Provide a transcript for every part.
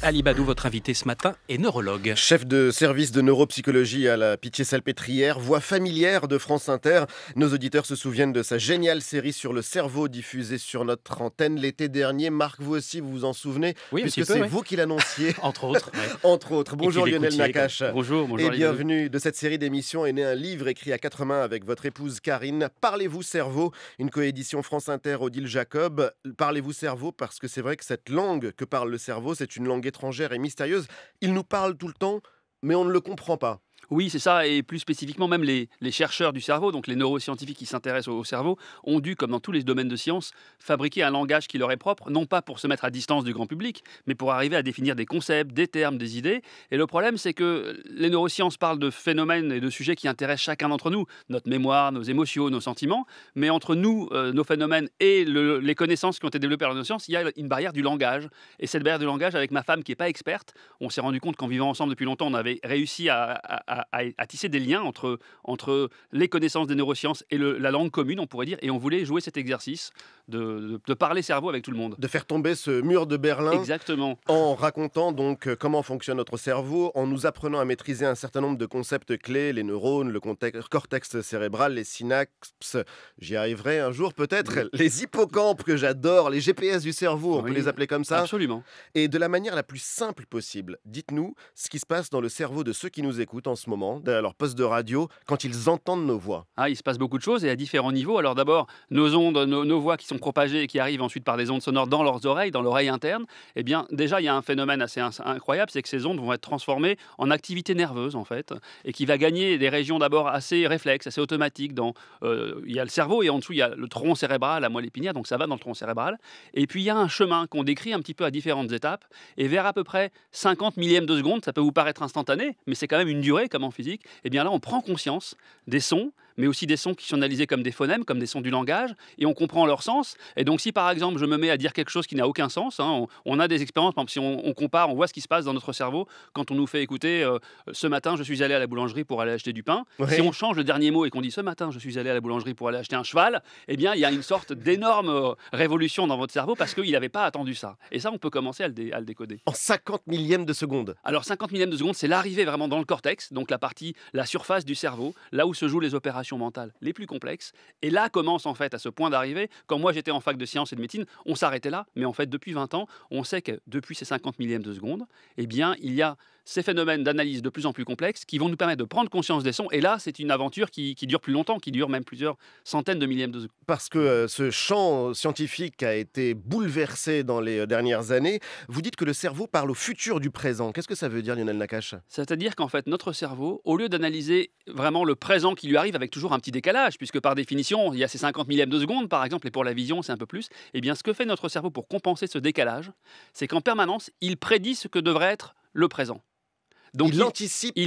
Ali Badou, votre invité ce matin, est neurologue. Chef de service de neuropsychologie à la Pitié-Salpêtrière, voix familière de France Inter. Nos auditeurs se souviennent de sa géniale série sur le cerveau diffusée sur notre antenne l'été dernier. Marc, vous aussi, vous vous en souvenez Oui, puisque c'est vous qui l'annonciez. Entre autres. Entre autres. Bonjour Lionel Nakache. Bonjour, bonjour. Et bienvenue de cette série d'émissions est né un livre écrit à quatre mains avec votre épouse Karine, Parlez-vous cerveau, une coédition France Inter Odile Jacob. Parlez-vous cerveau parce que c'est vrai que cette langue que parle le cerveau, c'est une langue étrangère et mystérieuse. Il nous parle tout le temps, mais on ne le comprend pas. Oui, c'est ça, et plus spécifiquement, même les, chercheurs du cerveau, donc les neuroscientifiques qui s'intéressent au, cerveau, ont dû, comme dans tous les domaines de science, fabriquer un langage qui leur est propre, non pas pour se mettre à distance du grand public, mais pour arriver à définir des concepts, des termes, des idées. Et le problème, c'est que les neurosciences parlent de phénomènes et de sujets qui intéressent chacun d'entre nous, notre mémoire, nos émotions, nos sentiments, mais entre nous, euh, nos phénomènes et les connaissances qui ont été développées par les sciences, il y a une barrière du langage. Et cette barrière du langage, avec ma femme qui n'est pas experte, on s'est rendu compte qu'en vivant ensemble depuis longtemps, on avait réussi à à, tisser des liens entre, entre les connaissances des neurosciences et la langue commune, on pourrait dire. Et on voulait jouer cet exercice de, de, parler cerveau avec tout le monde. De faire tomber ce mur de Berlin. Exactement. En racontant donc euh, comment fonctionne notre cerveau, en nous apprenant à maîtriser un certain nombre de concepts clés, les neurones, le cortex cérébral, les synapses. J'y arriverai un jour peut-être. Les hippocampes que j'adore, les GPS du cerveau, on peut les appeler comme ça. Absolument. Et de la manière la plus simple possible, dites-nous ce qui se passe dans le cerveau de ceux qui nous écoutent en moment, derrière leur poste de radio, quand ils entendent nos voix Ah, il se passe beaucoup de choses et à différents niveaux. Alors d'abord, nos ondes, nos, voix qui sont propagées et qui arrivent ensuite par des ondes sonores dans leurs oreilles, dans l'oreille interne, eh bien déjà, il y a un phénomène assez incroyable, c'est que ces ondes vont être transformées en activité nerveuse, en fait, et qui va gagner des régions d'abord assez réflexes, assez automatiques. Dans, euh, il y a le cerveau et en dessous, il y a le tronc cérébral, la moelle épinière, donc ça va dans le tronc cérébral. Et puis, il y a un chemin qu'on décrit un petit peu à différentes étapes, et vers à peu près 50 millièmes de seconde, ça peut vous paraître instantané, mais c'est quand même une durée comme en physique, et eh bien là, on prend conscience des sons, mais aussi des sons qui sont analysés comme des phonèmes, comme des sons du langage, et on comprend leur sens. Et donc, si par exemple, je me mets à dire quelque chose qui n'a aucun sens, hein, on, a des expériences, par exemple, si on, compare, on voit ce qui se passe dans notre cerveau quand on nous fait écouter euh, ce matin, je suis allé à la boulangerie pour aller acheter du pain. Si on change le dernier mot et qu'on dit ce matin, je suis allé à la boulangerie pour aller acheter un cheval, eh bien, il y a une sorte d'énorme euh, révolution dans votre cerveau parce qu'il n'avait pas attendu ça. Et ça, on peut commencer à le, à décoder. En 50 millièmes de seconde Alors, 50 millièmes de seconde, c'est l'arrivée vraiment dans le cortex, donc la partie, la surface du cerveau, là où se jouent les opérations mentales les plus complexes. Et là commence en fait à ce point d'arriver, quand moi j'étais en fac de sciences et de médecine, on s'arrêtait là, mais en fait depuis 20 ans, on sait que depuis ces 50 millièmes de seconde, eh bien il y a ces phénomènes d'analyse de plus en plus complexes qui vont nous permettre de prendre conscience des sons. Et là, c'est une aventure qui, dure plus longtemps, qui dure même plusieurs centaines de millièmes de secondes. Parce que euh, ce champ scientifique a été bouleversé dans les euh, dernières années. Vous dites que le cerveau parle au futur du présent. Qu'est-ce que ça veut dire, Lionel Nakache C'est-à-dire qu'en fait, notre cerveau, au lieu d'analyser vraiment le présent qui lui arrive avec toujours un petit décalage, puisque par définition, il y a ces 50 millièmes de secondes, par exemple, et pour la vision, c'est un peu plus, eh bien, ce que fait notre cerveau pour compenser ce décalage, c'est qu'en permanence, il prédit ce que devrait être le présent. Donc il, anticipe,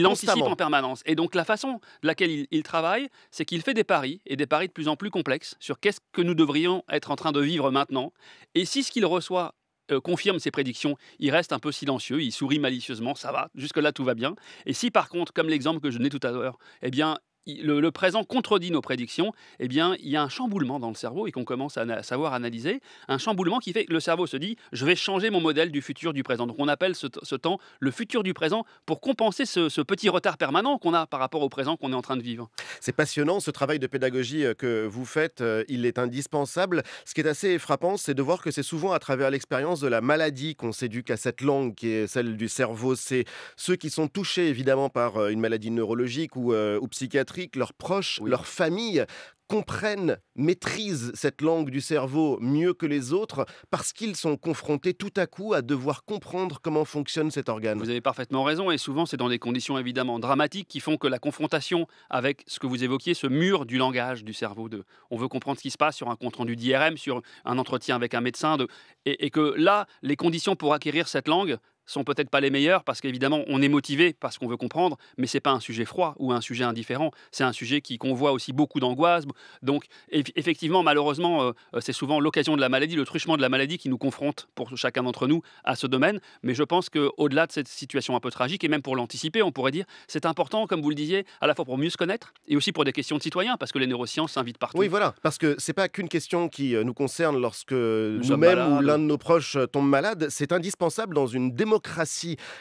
en permanence. Et donc la façon de laquelle il, travaille, c'est qu'il fait des paris et des paris de plus en plus complexes sur qu'est-ce que nous devrions être en train de vivre maintenant. Et si ce qu'il reçoit euh, confirme ses prédictions, il reste un peu silencieux, il sourit malicieusement, ça va, jusque-là tout va bien. Et si par contre, comme l'exemple que je donnais tout à l'heure, eh bien, le, présent contredit nos prédictions, eh bien, il y a un chamboulement dans le cerveau et qu'on commence à, savoir analyser. Un chamboulement qui fait que le cerveau se dit je vais changer mon modèle du futur du présent. Donc, on appelle ce, temps le futur du présent pour compenser ce, petit retard permanent qu'on a par rapport au présent qu'on est en train de vivre. C'est passionnant ce travail de pédagogie euh, que vous faites. Euh, il est indispensable. Ce qui est assez frappant, c'est de voir que c'est souvent à travers l'expérience de la maladie qu'on s'éduque à cette langue qui est celle du cerveau. C'est ceux qui sont touchés évidemment par euh, une maladie neurologique ou, ou psychiatrique leurs proches, leurs familles comprennent, maîtrisent cette langue du cerveau mieux que les autres parce qu'ils sont confrontés tout à coup à devoir comprendre comment fonctionne cet organe. Vous avez parfaitement raison et souvent c'est dans des conditions évidemment dramatiques qui font que la confrontation avec ce que vous évoquiez, ce mur du langage du cerveau, de, on veut comprendre ce qui se passe sur un compte-rendu d'IRM, sur un entretien avec un médecin, et que là, les conditions pour acquérir cette langue sont peut-être pas les meilleurs parce qu'évidemment on est motivé parce qu'on veut comprendre, mais c'est pas un sujet froid ou un sujet indifférent. C'est un sujet qui convoit aussi beaucoup d'angoisse. Donc effectivement, malheureusement, euh, euh, c'est souvent l'occasion de la maladie, le truchement de la maladie qui nous confronte pour chacun d'entre nous à ce domaine. Mais je pense que au-delà de cette situation un peu tragique et même pour l'anticiper, on pourrait dire c'est important, comme vous le disiez, à la fois pour mieux se connaître et aussi pour des questions de citoyens parce que les neurosciences invitent partout. Oui, voilà, parce que c'est pas qu'une question qui euh, nous concerne lorsque nous-mêmes ou l'un de nos proches tombe malade. C'est indispensable dans une démocratie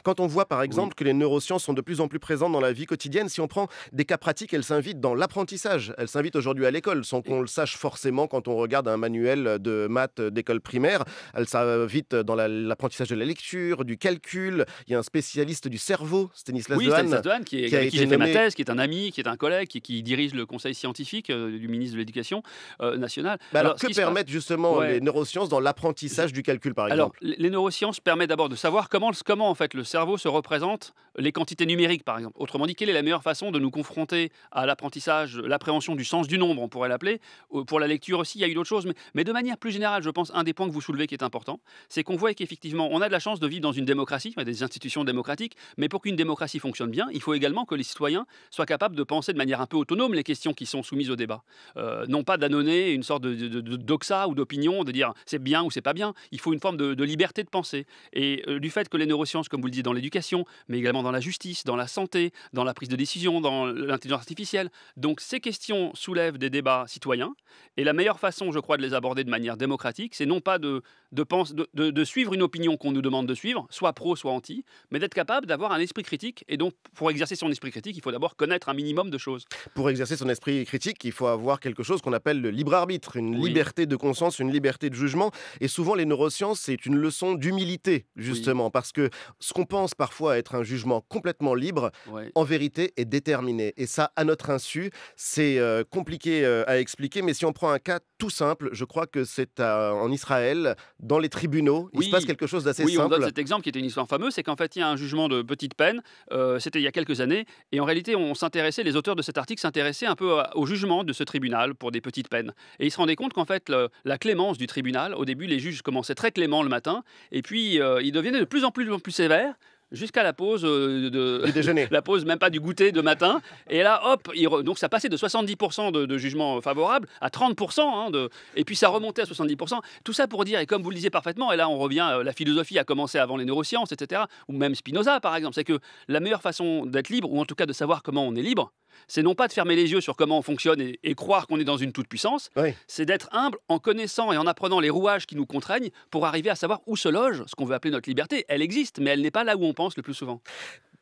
quand on voit par exemple que les neurosciences sont de plus en plus présentes dans la vie quotidienne, si on prend des cas pratiques, elles s'invitent dans l'apprentissage. Elles s'invitent aujourd'hui à l'école, sans qu'on le sache forcément quand on regarde un manuel de maths d'école primaire. Elles s'invitent dans l'apprentissage de la lecture, du calcul. Il y a un spécialiste du cerveau, Stanislas oui, qui, est, qui est un ami, qui est un collègue, qui, dirige le conseil scientifique euh, du ministre de l'Éducation euh, nationale. alors, que permettent justement les neurosciences dans l'apprentissage du calcul, par exemple Alors, les neurosciences permettent d'abord de savoir comment comment, en fait le cerveau se représente les quantités numériques, par exemple. Autrement dit, quelle est la meilleure façon de nous confronter à l'apprentissage, l'appréhension du sens du nombre, on pourrait l'appeler. Pour la lecture aussi, il y a eu d'autres choses, mais, de manière plus générale, je pense, un des points que vous soulevez qui est important, c'est qu'on voit qu'effectivement, on a de la chance de vivre dans une démocratie, des institutions démocratiques, mais pour qu'une démocratie fonctionne bien, il faut également que les citoyens soient capables de penser de manière un peu autonome les questions qui sont soumises au débat. Euh, non pas d'annonner une sorte de, doxa ou d'opinion, de dire c'est bien ou c'est pas bien. Il faut une forme de, liberté de penser. Et euh, du fait que les neurosciences, comme vous le dites, dans l'éducation, mais également dans la justice, dans la santé, dans la prise de décision, dans l'intelligence artificielle. Donc ces questions soulèvent des débats citoyens. Et la meilleure façon, je crois, de les aborder de manière démocratique, c'est non pas de, de, pense, de, suivre une opinion qu'on nous demande de suivre, soit pro, soit anti, mais d'être capable d'avoir un esprit critique. Et donc, pour exercer son esprit critique, il faut d'abord connaître un minimum de choses. Pour exercer son esprit critique, il faut avoir quelque chose qu'on appelle le libre arbitre, une liberté de conscience, une liberté de jugement. Et souvent, les neurosciences, c'est une leçon d'humilité, justement, parce parce que ce qu'on pense parfois être un jugement complètement libre, en vérité, est déterminé. Et ça, à notre insu, c'est euh, compliqué euh, à expliquer, mais si on prend un cas tout simple, je crois que c'est euh, en Israël, dans les tribunaux, il se passe quelque chose d'assez simple. Oui, on donne cet exemple qui était une histoire fameuse, c'est qu'en fait, il y a un jugement de petite peine, c'était il y a quelques années, et en réalité, on s'intéressait, les auteurs de cet article s'intéressaient un peu au jugement de ce tribunal pour des petites peines. Et ils se rendaient compte qu'en fait, la clémence du tribunal, au début, les juges commençaient très clément le matin, et puis ils deviennent de plus en plus plus en plus sévère jusqu'à la pause euh, de, du déjeuner. la pause même pas du goûter de matin. Et là, hop, donc ça passait de 70% de, de jugement favorable à 30%, hein, de, et puis ça remontait à 70%. Tout ça pour dire, et comme vous le disiez parfaitement, et là on revient, euh, la philosophie a commencé avant les neurosciences, etc., ou même Spinoza par exemple, c'est que la meilleure façon d'être libre, ou en tout cas de savoir comment on est libre, c'est non pas de fermer les yeux sur comment on fonctionne et, croire qu'on est dans une toute-puissance, c'est d'être humble en connaissant et en apprenant les rouages qui nous contraignent pour arriver à savoir où se loge ce qu'on veut appeler notre liberté. Elle existe, mais elle n'est pas là où on pense le plus souvent.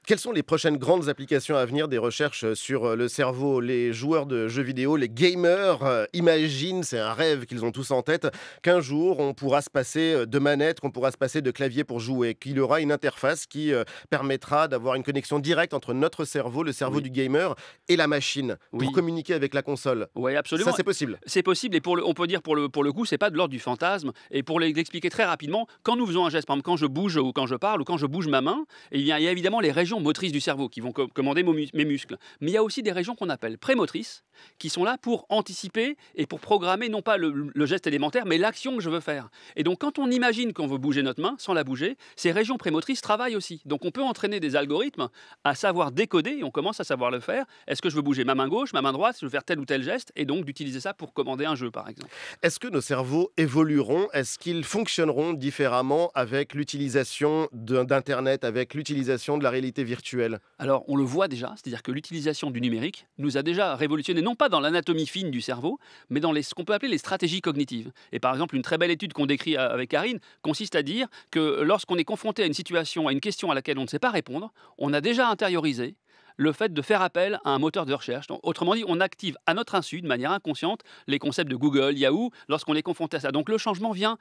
Quelles sont les prochaines grandes applications à venir des recherches sur euh, le cerveau Les joueurs de jeux vidéo, les gamers, euh, imaginent, c'est un rêve qu'ils ont tous en tête, qu'un jour on pourra se passer euh, de manette, qu'on pourra se passer de clavier pour jouer, qu'il y aura une interface qui permettra d'avoir une connexion directe entre notre cerveau, le cerveau du gamer, et la machine pour communiquer avec la console. Oui, absolument. Ça, c'est possible. C'est possible, et pour on peut dire pour le, pour le coup, c'est pas de l'ordre du fantasme. Et pour l'expliquer très rapidement, quand nous faisons un geste, par exemple quand je bouge ou quand je parle ou quand je bouge ma main, il y a, il y a évidemment les régions motrices du cerveau qui vont commander mes muscles, mais il y a aussi des régions qu'on appelle prémotrices qui sont là pour anticiper et pour programmer non pas le, geste élémentaire, mais l'action que je veux faire. Et donc quand on imagine qu'on veut bouger notre main sans la bouger, ces régions prémotrices travaillent aussi. Donc on peut entraîner des algorithmes à savoir décoder, et on commence à savoir le faire. Est-ce que je veux bouger ma main gauche, ma main droite, je veux faire tel ou tel geste, et donc d'utiliser ça pour commander un jeu par exemple. Est-ce que nos cerveaux évolueront Est-ce qu'ils fonctionneront différemment avec l'utilisation d'Internet, avec l'utilisation de la réalité virtuelle Alors on le voit déjà, c'est-à-dire que l'utilisation du numérique nous a déjà révolutionné pas dans l'anatomie fine du cerveau, mais dans ce qu'on peut appeler les stratégies cognitives. Et par exemple, une très belle étude qu'on décrit euh, avec Karine consiste à dire que lorsqu'on est confronté à une situation, à une question à laquelle on ne sait pas répondre, on a déjà intériorisé le fait de faire appel à un moteur de recherche. autrement dit, on active à notre insu, de manière inconsciente, les concepts de Google, Yahoo, lorsqu'on est confronté à ça. Donc le changement vient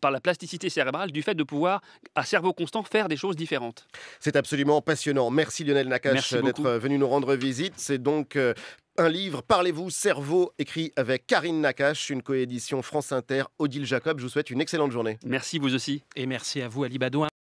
par la plasticité cérébrale, du fait de pouvoir, à cerveau constant, faire des choses différentes. C'est absolument passionnant. Merci Lionel Nakache d'être venu nous rendre visite. C'est donc euh, un livre, Parlez-vous, cerveau, écrit avec Karine Nakache, une coédition France Inter, Odile Jacob. Je vous souhaite une excellente journée. Merci vous aussi. Et merci à vous, Ali